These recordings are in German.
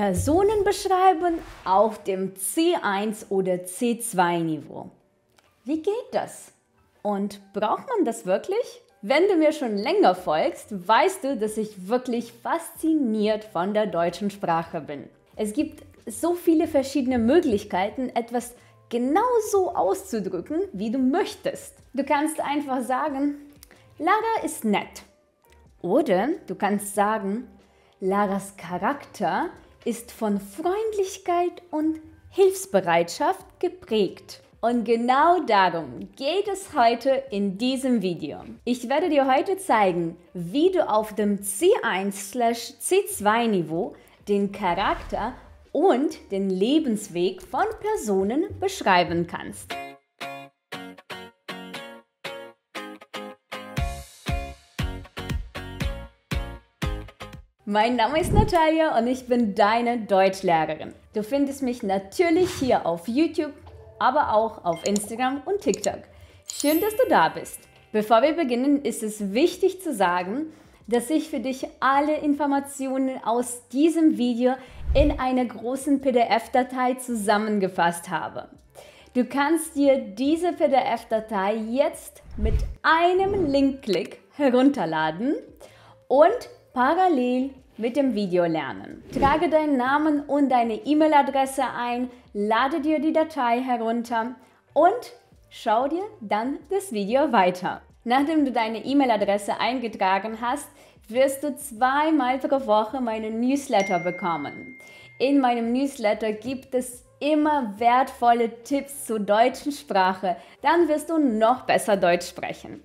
Personen beschreiben auf dem C1 oder C2-Niveau. Wie geht das? Und braucht man das wirklich? Wenn du mir schon länger folgst, weißt du, dass ich wirklich fasziniert von der deutschen Sprache bin. Es gibt so viele verschiedene Möglichkeiten, etwas genauso auszudrücken, wie du möchtest. Du kannst einfach sagen, Lara ist nett. Oder du kannst sagen, Laras Charakter ist ist von Freundlichkeit und Hilfsbereitschaft geprägt. Und genau darum geht es heute in diesem Video. Ich werde dir heute zeigen, wie du auf dem C1-C2 Niveau den Charakter und den Lebensweg von Personen beschreiben kannst. Mein Name ist Natalia und ich bin deine Deutschlehrerin. Du findest mich natürlich hier auf YouTube, aber auch auf Instagram und TikTok. Schön, dass du da bist. Bevor wir beginnen, ist es wichtig zu sagen, dass ich für dich alle Informationen aus diesem Video in einer großen PDF-Datei zusammengefasst habe. Du kannst dir diese PDF-Datei jetzt mit einem Linkklick herunterladen und parallel mit dem Video lernen. Trage deinen Namen und deine E-Mail-Adresse ein, lade dir die Datei herunter und schau dir dann das Video weiter. Nachdem du deine E-Mail-Adresse eingetragen hast, wirst du zweimal pro Woche meinen Newsletter bekommen. In meinem Newsletter gibt es immer wertvolle Tipps zur deutschen Sprache. Dann wirst du noch besser Deutsch sprechen.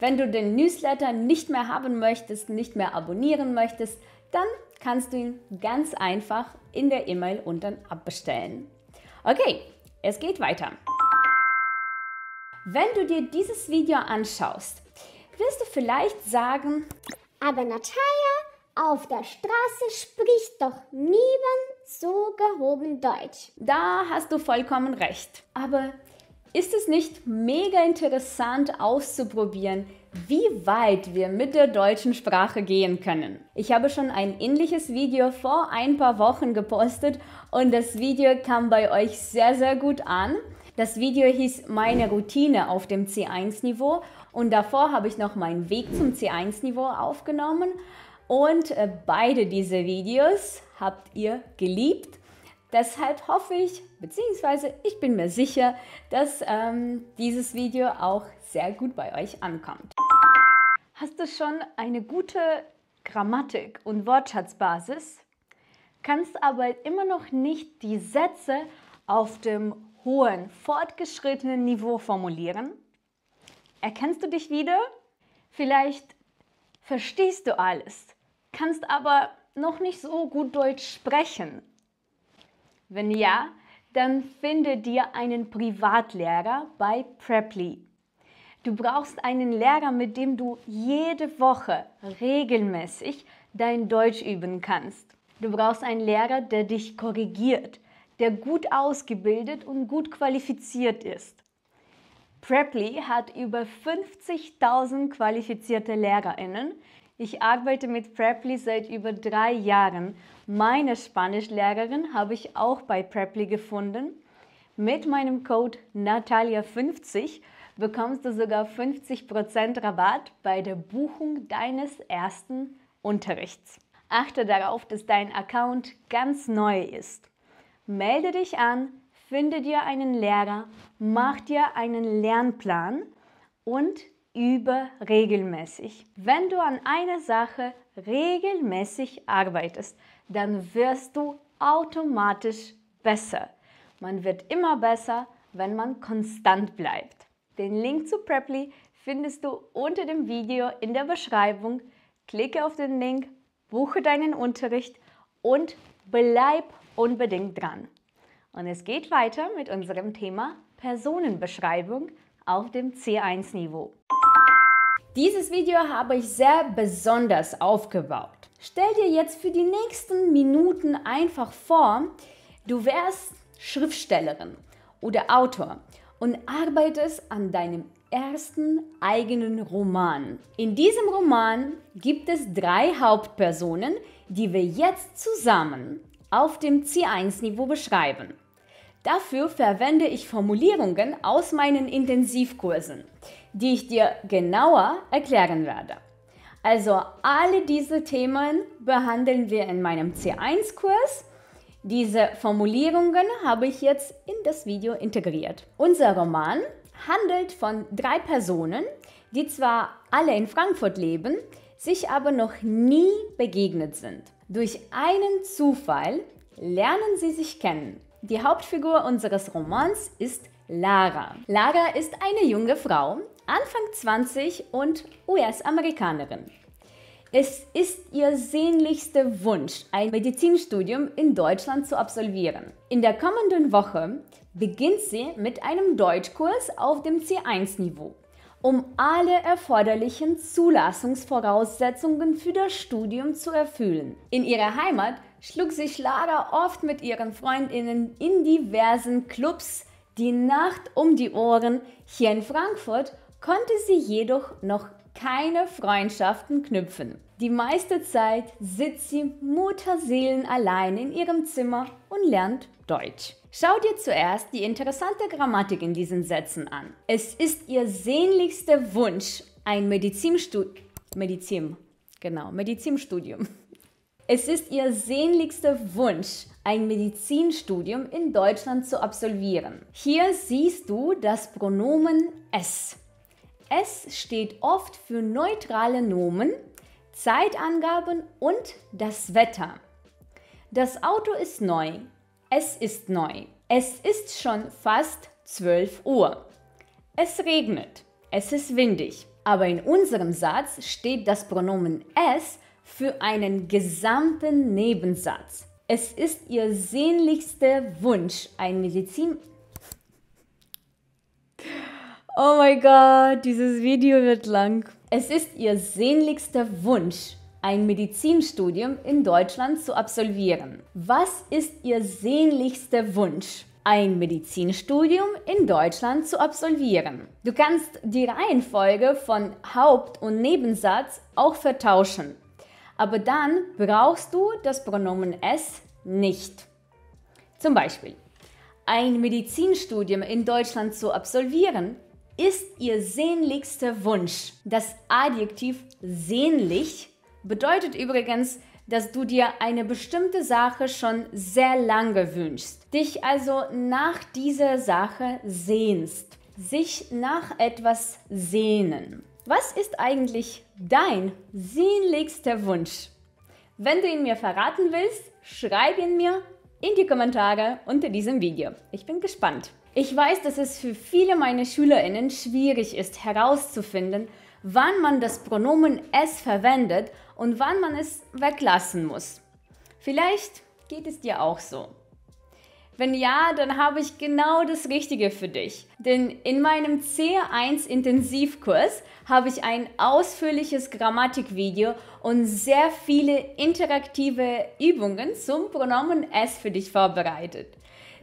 Wenn du den Newsletter nicht mehr haben möchtest, nicht mehr abonnieren möchtest, dann kannst du ihn ganz einfach in der E-Mail unten abbestellen. Okay, es geht weiter. Wenn du dir dieses Video anschaust, wirst du vielleicht sagen, aber Natalia, auf der Straße spricht doch niemand so gehoben Deutsch. Da hast du vollkommen recht. Aber ist es nicht mega interessant auszuprobieren, wie weit wir mit der deutschen Sprache gehen können. Ich habe schon ein ähnliches Video vor ein paar Wochen gepostet und das Video kam bei euch sehr, sehr gut an. Das Video hieß Meine Routine auf dem C1-Niveau und davor habe ich noch meinen Weg zum C1-Niveau aufgenommen und äh, beide diese Videos habt ihr geliebt. Deshalb hoffe ich, beziehungsweise ich bin mir sicher, dass ähm, dieses Video auch sehr gut bei euch ankommt. Hast du schon eine gute Grammatik und Wortschatzbasis, kannst aber immer noch nicht die Sätze auf dem hohen, fortgeschrittenen Niveau formulieren? Erkennst du dich wieder? Vielleicht verstehst du alles, kannst aber noch nicht so gut Deutsch sprechen. Wenn ja, dann finde dir einen Privatlehrer bei Preply. Du brauchst einen Lehrer, mit dem du jede Woche regelmäßig dein Deutsch üben kannst. Du brauchst einen Lehrer, der dich korrigiert, der gut ausgebildet und gut qualifiziert ist. Preply hat über 50.000 qualifizierte LehrerInnen. Ich arbeite mit Preply seit über drei Jahren. Meine Spanischlehrerin habe ich auch bei Preply gefunden. Mit meinem Code Natalia50 bekommst du sogar 50% Rabatt bei der Buchung deines ersten Unterrichts. Achte darauf, dass dein Account ganz neu ist. Melde dich an, finde dir einen Lehrer, mach dir einen Lernplan und übe regelmäßig. Wenn du an einer Sache regelmäßig arbeitest, dann wirst du automatisch besser. Man wird immer besser, wenn man konstant bleibt. Den Link zu Preply findest du unter dem Video in der Beschreibung. Klicke auf den Link, buche deinen Unterricht und bleib unbedingt dran. Und es geht weiter mit unserem Thema Personenbeschreibung auf dem C1-Niveau. Dieses Video habe ich sehr besonders aufgebaut. Stell dir jetzt für die nächsten Minuten einfach vor, du wärst Schriftstellerin oder Autor und arbeitest an deinem ersten eigenen Roman. In diesem Roman gibt es drei Hauptpersonen, die wir jetzt zusammen auf dem C1-Niveau beschreiben. Dafür verwende ich Formulierungen aus meinen Intensivkursen, die ich dir genauer erklären werde. Also alle diese Themen behandeln wir in meinem C1-Kurs diese Formulierungen habe ich jetzt in das Video integriert. Unser Roman handelt von drei Personen, die zwar alle in Frankfurt leben, sich aber noch nie begegnet sind. Durch einen Zufall lernen sie sich kennen. Die Hauptfigur unseres Romans ist Lara. Lara ist eine junge Frau, Anfang 20 und US-Amerikanerin. Es ist ihr sehnlichster Wunsch, ein Medizinstudium in Deutschland zu absolvieren. In der kommenden Woche beginnt sie mit einem Deutschkurs auf dem C1-Niveau, um alle erforderlichen Zulassungsvoraussetzungen für das Studium zu erfüllen. In ihrer Heimat schlug sich Lara oft mit ihren Freundinnen in diversen Clubs die Nacht um die Ohren. Hier in Frankfurt konnte sie jedoch noch keine Freundschaften knüpfen. Die meiste Zeit sitzt sie mutterseelen allein in ihrem Zimmer und lernt Deutsch. Schau dir zuerst die interessante Grammatik in diesen Sätzen an. Es ist ihr sehnlichster Wunsch, ein Medizinstudium. Medizin, genau, Medizinstudium. Es ist ihr sehnlichster Wunsch, ein Medizinstudium in Deutschland zu absolvieren. Hier siehst du das Pronomen es. Es steht oft für neutrale Nomen Zeitangaben und das Wetter. Das Auto ist neu. Es ist neu. Es ist schon fast 12 Uhr. Es regnet. Es ist windig. Aber in unserem Satz steht das Pronomen es für einen gesamten Nebensatz. Es ist ihr sehnlichster Wunsch, ein Medizin. Oh mein Gott, dieses Video wird lang. Es ist ihr sehnlichster Wunsch, ein Medizinstudium in Deutschland zu absolvieren. Was ist ihr sehnlichster Wunsch? ein Medizinstudium in Deutschland zu absolvieren. Du kannst die Reihenfolge von Haupt- und Nebensatz auch vertauschen, aber dann brauchst du das Pronomen es nicht. Zum Beispiel, ein Medizinstudium in Deutschland zu absolvieren ist ihr sehnlichster Wunsch. Das Adjektiv sehnlich bedeutet übrigens, dass du dir eine bestimmte Sache schon sehr lange wünschst, dich also nach dieser Sache sehnst, sich nach etwas sehnen. Was ist eigentlich dein sehnlichster Wunsch? Wenn du ihn mir verraten willst, schreib ihn mir in die Kommentare unter diesem Video. Ich bin gespannt. Ich weiß, dass es für viele meiner Schülerinnen schwierig ist herauszufinden, wann man das Pronomen es verwendet und wann man es weglassen muss. Vielleicht geht es dir auch so. Wenn ja, dann habe ich genau das Richtige für dich. Denn in meinem C1 Intensivkurs habe ich ein ausführliches Grammatikvideo und sehr viele interaktive Übungen zum Pronomen S für dich vorbereitet.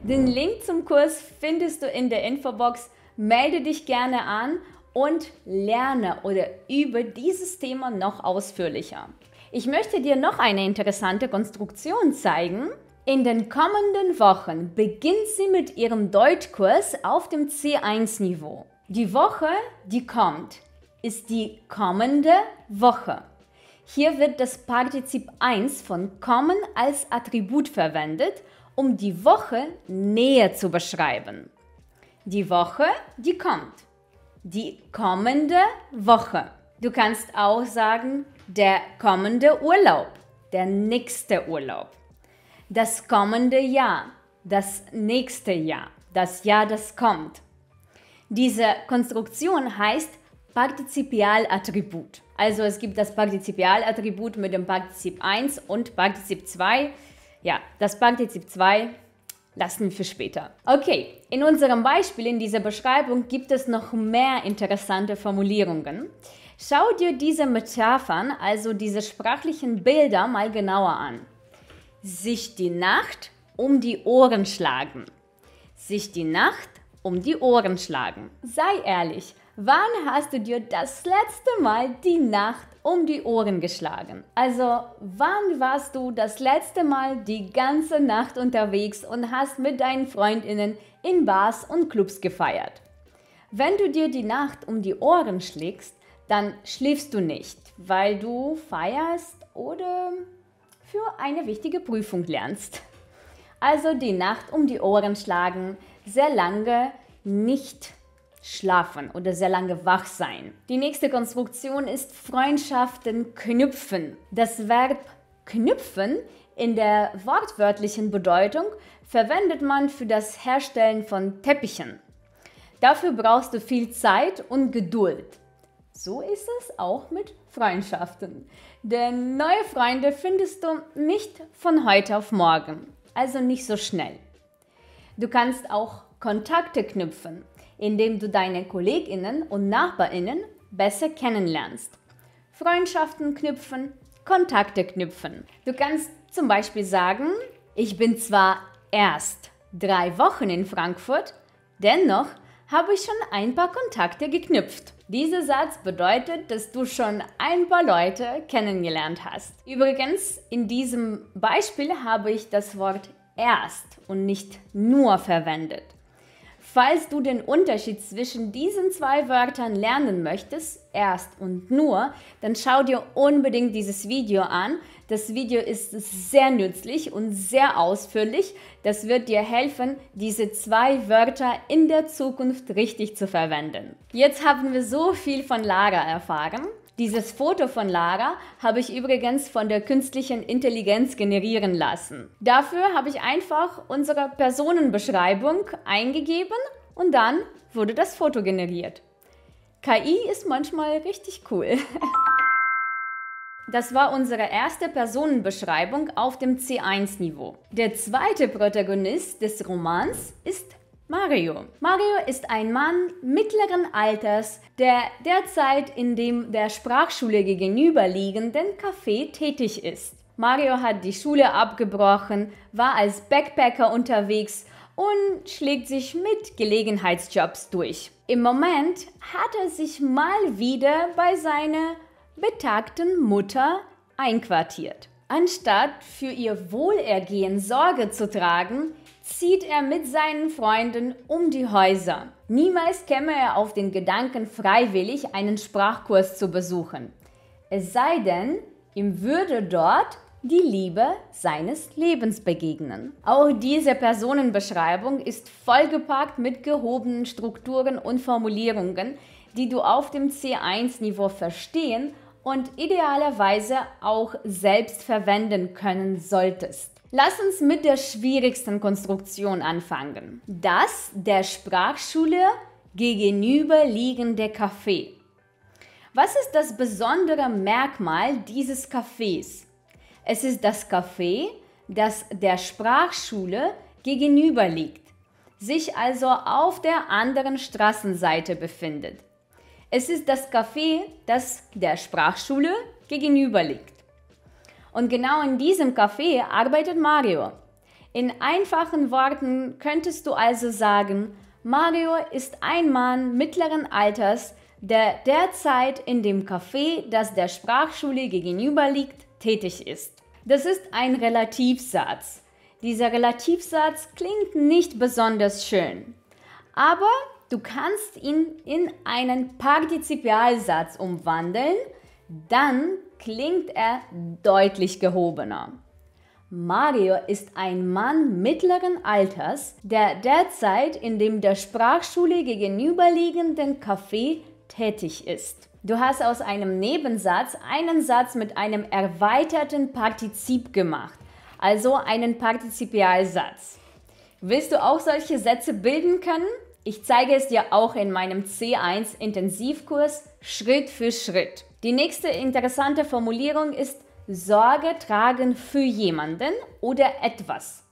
Den Link zum Kurs findest du in der Infobox. Melde dich gerne an und lerne oder übe dieses Thema noch ausführlicher. Ich möchte dir noch eine interessante Konstruktion zeigen. In den kommenden Wochen beginnt sie mit ihrem Deutschkurs auf dem C1-Niveau. Die Woche, die kommt, ist die kommende Woche. Hier wird das Partizip 1 von kommen als Attribut verwendet um die Woche näher zu beschreiben. Die Woche, die kommt. Die kommende Woche. Du kannst auch sagen, der kommende Urlaub, der nächste Urlaub. Das kommende Jahr, das nächste Jahr, das Jahr, das kommt. Diese Konstruktion heißt Partizipialattribut. Also es gibt das Partizipialattribut mit dem Partizip 1 und Partizip 2. Ja, das Partizip 2 lassen wir für später. Okay, in unserem Beispiel in dieser Beschreibung gibt es noch mehr interessante Formulierungen. Schau dir diese Metaphern, also diese sprachlichen Bilder mal genauer an. Sich die Nacht um die Ohren schlagen. Sich die Nacht um die Ohren schlagen. Sei ehrlich, wann hast du dir das letzte Mal die Nacht um die Ohren geschlagen? Also, wann warst du das letzte Mal die ganze Nacht unterwegs und hast mit deinen Freundinnen in Bars und Clubs gefeiert? Wenn du dir die Nacht um die Ohren schlägst, dann schläfst du nicht, weil du feierst oder für eine wichtige Prüfung lernst. Also die Nacht um die Ohren schlagen sehr lange nicht schlafen oder sehr lange wach sein. Die nächste Konstruktion ist Freundschaften knüpfen. Das Verb knüpfen in der wortwörtlichen Bedeutung verwendet man für das Herstellen von Teppichen. Dafür brauchst du viel Zeit und Geduld. So ist es auch mit Freundschaften. Denn neue Freunde findest du nicht von heute auf morgen, also nicht so schnell. Du kannst auch Kontakte knüpfen, indem du deine Kolleginnen und Nachbarinnen besser kennenlernst. Freundschaften knüpfen, Kontakte knüpfen. Du kannst zum Beispiel sagen, ich bin zwar erst drei Wochen in Frankfurt, dennoch habe ich schon ein paar Kontakte geknüpft. Dieser Satz bedeutet, dass du schon ein paar Leute kennengelernt hast. Übrigens, in diesem Beispiel habe ich das Wort erst und nicht nur verwendet. Falls du den Unterschied zwischen diesen zwei Wörtern lernen möchtest, erst und nur, dann schau dir unbedingt dieses Video an. Das Video ist sehr nützlich und sehr ausführlich. Das wird dir helfen, diese zwei Wörter in der Zukunft richtig zu verwenden. Jetzt haben wir so viel von Lara erfahren. Dieses Foto von Lara habe ich übrigens von der künstlichen Intelligenz generieren lassen. Dafür habe ich einfach unsere Personenbeschreibung eingegeben und dann wurde das Foto generiert. KI ist manchmal richtig cool. Das war unsere erste Personenbeschreibung auf dem C1-Niveau. Der zweite Protagonist des Romans ist Mario. Mario ist ein Mann mittleren Alters, der derzeit in dem der Sprachschule gegenüberliegenden Café tätig ist. Mario hat die Schule abgebrochen, war als Backpacker unterwegs und schlägt sich mit Gelegenheitsjobs durch. Im Moment hat er sich mal wieder bei seiner betagten Mutter einquartiert. Anstatt für ihr Wohlergehen Sorge zu tragen, zieht er mit seinen Freunden um die Häuser. Niemals käme er auf den Gedanken, freiwillig einen Sprachkurs zu besuchen. Es sei denn, ihm würde dort die Liebe seines Lebens begegnen. Auch diese Personenbeschreibung ist vollgepackt mit gehobenen Strukturen und Formulierungen, die du auf dem C1-Niveau verstehen und idealerweise auch selbst verwenden können solltest. Lass uns mit der schwierigsten Konstruktion anfangen. Das der Sprachschule gegenüberliegende Café. Was ist das besondere Merkmal dieses Cafés? Es ist das Café, das der Sprachschule gegenüberliegt, sich also auf der anderen Straßenseite befindet. Es ist das Café, das der Sprachschule gegenüberliegt. Und genau in diesem Café arbeitet Mario. In einfachen Worten könntest du also sagen, Mario ist ein Mann mittleren Alters, der derzeit in dem Café, das der Sprachschule gegenüberliegt, tätig ist. Das ist ein Relativsatz. Dieser Relativsatz klingt nicht besonders schön, aber du kannst ihn in einen Partizipialsatz umwandeln, dann klingt er deutlich gehobener. Mario ist ein Mann mittleren Alters, der derzeit in dem der Sprachschule gegenüberliegenden Café tätig ist. Du hast aus einem Nebensatz einen Satz mit einem erweiterten Partizip gemacht, also einen Partizipialsatz. Willst du auch solche Sätze bilden können? Ich zeige es dir auch in meinem C1 Intensivkurs Schritt für Schritt. Die nächste interessante Formulierung ist Sorge tragen für jemanden oder etwas.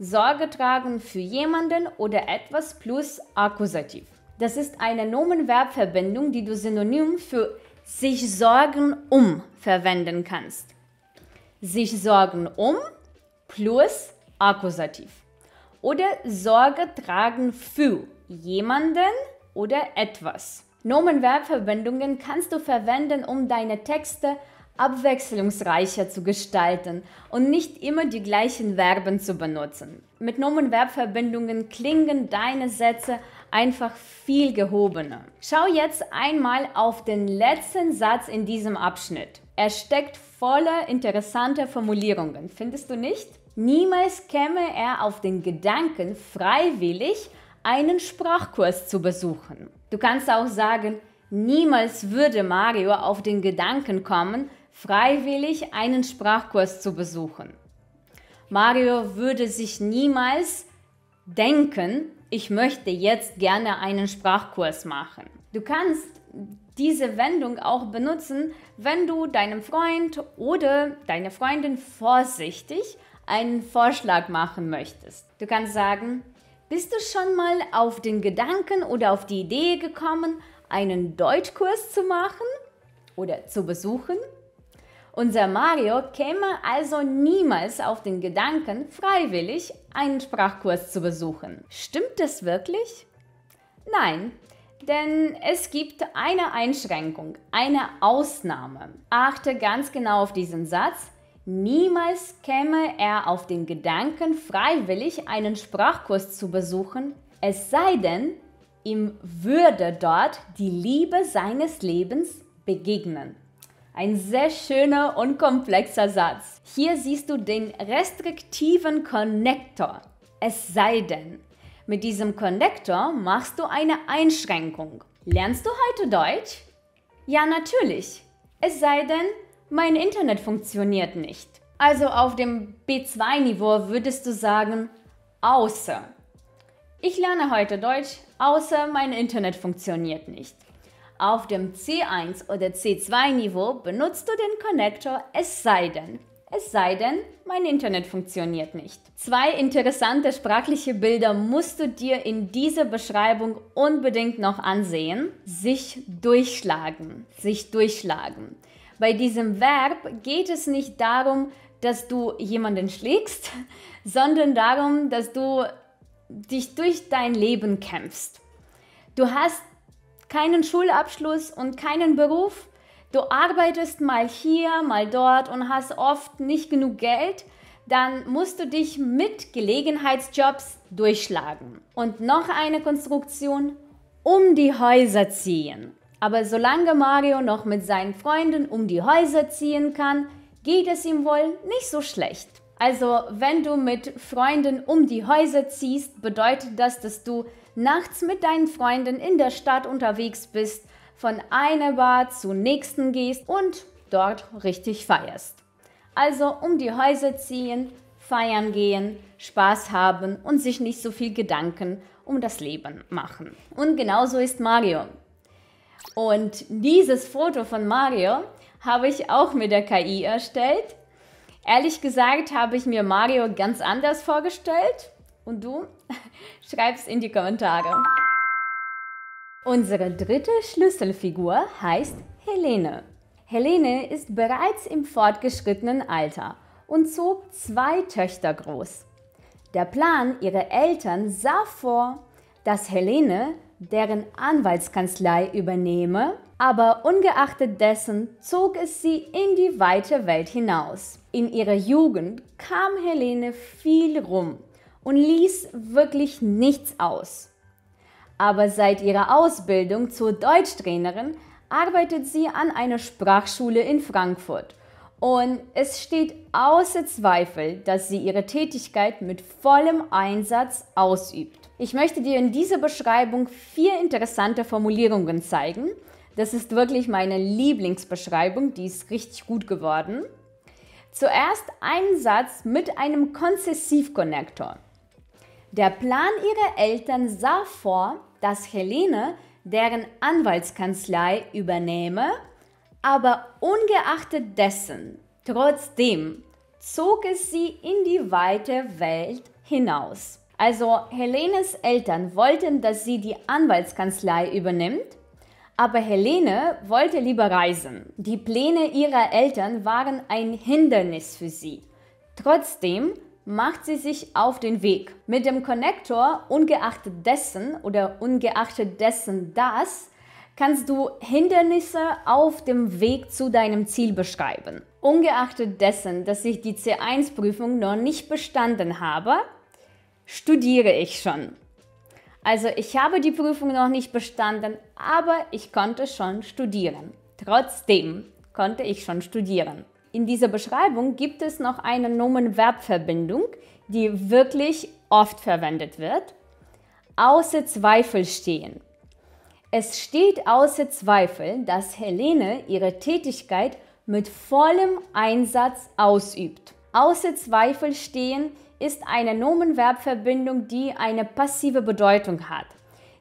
Sorge tragen für jemanden oder etwas plus Akkusativ. Das ist eine nomen verb die du synonym für sich sorgen um verwenden kannst. Sich sorgen um plus Akkusativ. Oder Sorge tragen für jemanden oder etwas. Nomenverbverwendungen kannst du verwenden, um deine Texte abwechslungsreicher zu gestalten und nicht immer die gleichen Verben zu benutzen. Mit Nomenverbverwendungen klingen deine Sätze einfach viel gehobener. Schau jetzt einmal auf den letzten Satz in diesem Abschnitt. Er steckt voller interessanter Formulierungen, findest du nicht? Niemals käme er auf den Gedanken, freiwillig einen Sprachkurs zu besuchen. Du kannst auch sagen, niemals würde Mario auf den Gedanken kommen, freiwillig einen Sprachkurs zu besuchen. Mario würde sich niemals denken, ich möchte jetzt gerne einen Sprachkurs machen. Du kannst diese Wendung auch benutzen, wenn du deinem Freund oder deiner Freundin vorsichtig einen Vorschlag machen möchtest. Du kannst sagen, bist du schon mal auf den Gedanken oder auf die Idee gekommen, einen Deutschkurs zu machen oder zu besuchen? Unser Mario käme also niemals auf den Gedanken, freiwillig einen Sprachkurs zu besuchen. Stimmt das wirklich? Nein, denn es gibt eine Einschränkung, eine Ausnahme. Achte ganz genau auf diesen Satz. Niemals käme er auf den Gedanken, freiwillig einen Sprachkurs zu besuchen, es sei denn, ihm würde dort die Liebe seines Lebens begegnen. Ein sehr schöner und komplexer Satz. Hier siehst du den restriktiven Connector. Es sei denn. Mit diesem Connector machst du eine Einschränkung. Lernst du heute Deutsch? Ja, natürlich. Es sei denn, mein Internet funktioniert nicht. Also auf dem B2-Niveau würdest du sagen, außer. Ich lerne heute Deutsch, außer mein Internet funktioniert nicht. Auf dem C1 oder C2-Niveau benutzt du den Connector, es sei denn. Es sei denn, mein Internet funktioniert nicht. Zwei interessante sprachliche Bilder musst du dir in dieser Beschreibung unbedingt noch ansehen. Sich durchschlagen. Sich durchschlagen. Bei diesem Verb geht es nicht darum, dass du jemanden schlägst, sondern darum, dass du dich durch dein Leben kämpfst. Du hast keinen Schulabschluss und keinen Beruf. Du arbeitest mal hier, mal dort und hast oft nicht genug Geld. Dann musst du dich mit Gelegenheitsjobs durchschlagen. Und noch eine Konstruktion, um die Häuser ziehen. Aber solange Mario noch mit seinen Freunden um die Häuser ziehen kann, geht es ihm wohl nicht so schlecht. Also, wenn du mit Freunden um die Häuser ziehst, bedeutet das, dass du nachts mit deinen Freunden in der Stadt unterwegs bist, von einer Bar zur nächsten gehst und dort richtig feierst. Also um die Häuser ziehen, feiern gehen, Spaß haben und sich nicht so viel Gedanken um das Leben machen. Und genauso ist Mario. Und dieses Foto von Mario habe ich auch mit der KI erstellt. Ehrlich gesagt habe ich mir Mario ganz anders vorgestellt. Und du? Schreib's in die Kommentare. Unsere dritte Schlüsselfigur heißt Helene. Helene ist bereits im fortgeschrittenen Alter und zog zwei Töchter groß. Der Plan ihrer Eltern sah vor, dass Helene deren Anwaltskanzlei übernehme, aber ungeachtet dessen zog es sie in die weite Welt hinaus. In ihrer Jugend kam Helene viel rum und ließ wirklich nichts aus. Aber seit ihrer Ausbildung zur Deutschtrainerin arbeitet sie an einer Sprachschule in Frankfurt. Und es steht außer Zweifel, dass sie ihre Tätigkeit mit vollem Einsatz ausübt. Ich möchte dir in dieser Beschreibung vier interessante Formulierungen zeigen. Das ist wirklich meine Lieblingsbeschreibung, die ist richtig gut geworden. Zuerst ein Satz mit einem Konzessivkonnektor. Der Plan ihrer Eltern sah vor, dass Helene deren Anwaltskanzlei übernehme, aber ungeachtet dessen, trotzdem, zog es sie in die weite Welt hinaus. Also Helenes Eltern wollten, dass sie die Anwaltskanzlei übernimmt, aber Helene wollte lieber reisen. Die Pläne ihrer Eltern waren ein Hindernis für sie. Trotzdem macht sie sich auf den Weg. Mit dem Connector, ungeachtet dessen oder ungeachtet dessen das kannst du Hindernisse auf dem Weg zu deinem Ziel beschreiben. Ungeachtet dessen, dass ich die C1-Prüfung noch nicht bestanden habe, studiere ich schon. Also ich habe die Prüfung noch nicht bestanden, aber ich konnte schon studieren. Trotzdem konnte ich schon studieren. In dieser Beschreibung gibt es noch eine Nomen-Verb-Verbindung, die wirklich oft verwendet wird. Außer Zweifel stehen. Es steht außer Zweifel, dass Helene ihre Tätigkeit mit vollem Einsatz ausübt außer Zweifel stehen, ist eine Nomenverbverbindung, die eine passive Bedeutung hat.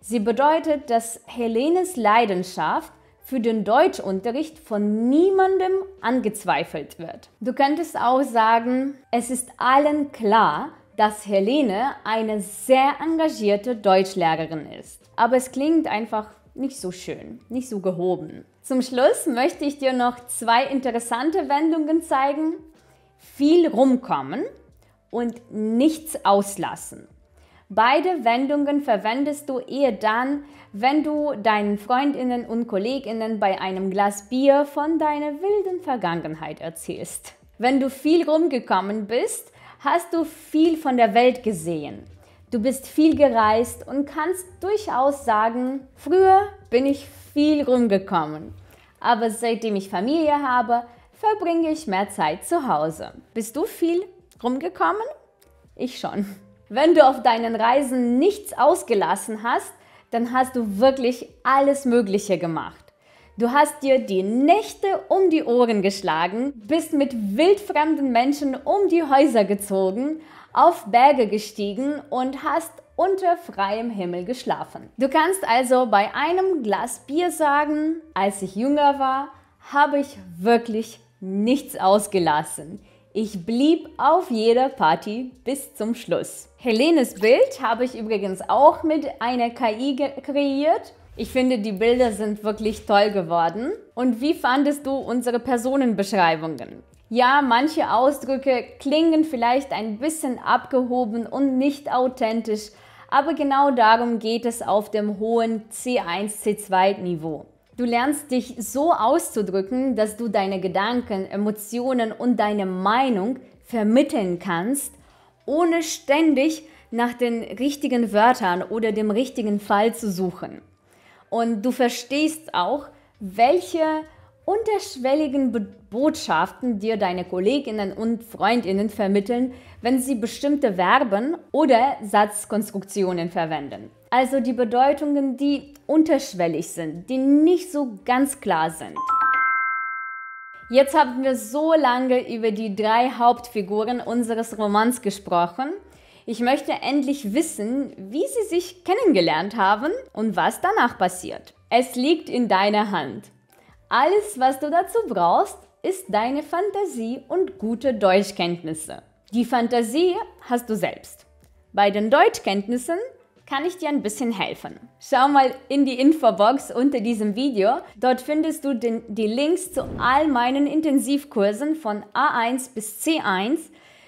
Sie bedeutet, dass Helenes Leidenschaft für den Deutschunterricht von niemandem angezweifelt wird. Du könntest auch sagen, es ist allen klar, dass Helene eine sehr engagierte Deutschlehrerin ist. Aber es klingt einfach nicht so schön, nicht so gehoben. Zum Schluss möchte ich dir noch zwei interessante Wendungen zeigen, viel rumkommen und nichts auslassen. Beide Wendungen verwendest du eher dann, wenn du deinen Freundinnen und Kolleginnen bei einem Glas Bier von deiner wilden Vergangenheit erzählst. Wenn du viel rumgekommen bist, hast du viel von der Welt gesehen. Du bist viel gereist und kannst durchaus sagen, früher bin ich viel rumgekommen. Aber seitdem ich Familie habe, verbringe ich mehr Zeit zu Hause. Bist du viel rumgekommen? Ich schon. Wenn du auf deinen Reisen nichts ausgelassen hast, dann hast du wirklich alles Mögliche gemacht. Du hast dir die Nächte um die Ohren geschlagen, bist mit wildfremden Menschen um die Häuser gezogen, auf Berge gestiegen und hast unter freiem Himmel geschlafen. Du kannst also bei einem Glas Bier sagen, als ich jünger war, habe ich wirklich nichts ausgelassen. Ich blieb auf jeder Party bis zum Schluss. Helenes Bild habe ich übrigens auch mit einer KI kreiert. Ich finde, die Bilder sind wirklich toll geworden. Und wie fandest du unsere Personenbeschreibungen? Ja, manche Ausdrücke klingen vielleicht ein bisschen abgehoben und nicht authentisch, aber genau darum geht es auf dem hohen C1-C2-Niveau. Du lernst dich so auszudrücken, dass du deine Gedanken, Emotionen und deine Meinung vermitteln kannst, ohne ständig nach den richtigen Wörtern oder dem richtigen Fall zu suchen. Und du verstehst auch, welche unterschwelligen Be Botschaften dir deine Kolleginnen und Freundinnen vermitteln, wenn sie bestimmte Verben oder Satzkonstruktionen verwenden. Also die Bedeutungen, die unterschwellig sind, die nicht so ganz klar sind. Jetzt haben wir so lange über die drei Hauptfiguren unseres Romans gesprochen. Ich möchte endlich wissen, wie sie sich kennengelernt haben und was danach passiert. Es liegt in deiner Hand. Alles, was du dazu brauchst, ist deine Fantasie und gute Deutschkenntnisse. Die Fantasie hast du selbst. Bei den Deutschkenntnissen kann ich dir ein bisschen helfen. Schau mal in die Infobox unter diesem Video. Dort findest du den, die Links zu all meinen Intensivkursen von A1 bis C1.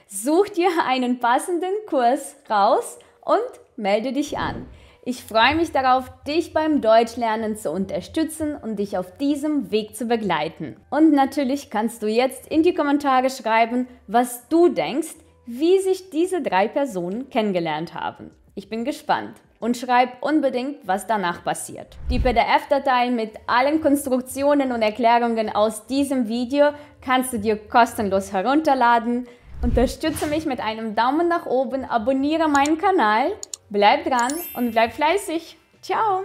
Such dir einen passenden Kurs raus und melde dich an. Ich freue mich darauf, dich beim Deutschlernen zu unterstützen und dich auf diesem Weg zu begleiten. Und natürlich kannst du jetzt in die Kommentare schreiben, was du denkst, wie sich diese drei Personen kennengelernt haben. Ich bin gespannt und schreib unbedingt, was danach passiert. Die PDF-Datei mit allen Konstruktionen und Erklärungen aus diesem Video kannst du dir kostenlos herunterladen. Unterstütze mich mit einem Daumen nach oben, abonniere meinen Kanal Bleib dran und bleib fleißig. Ciao!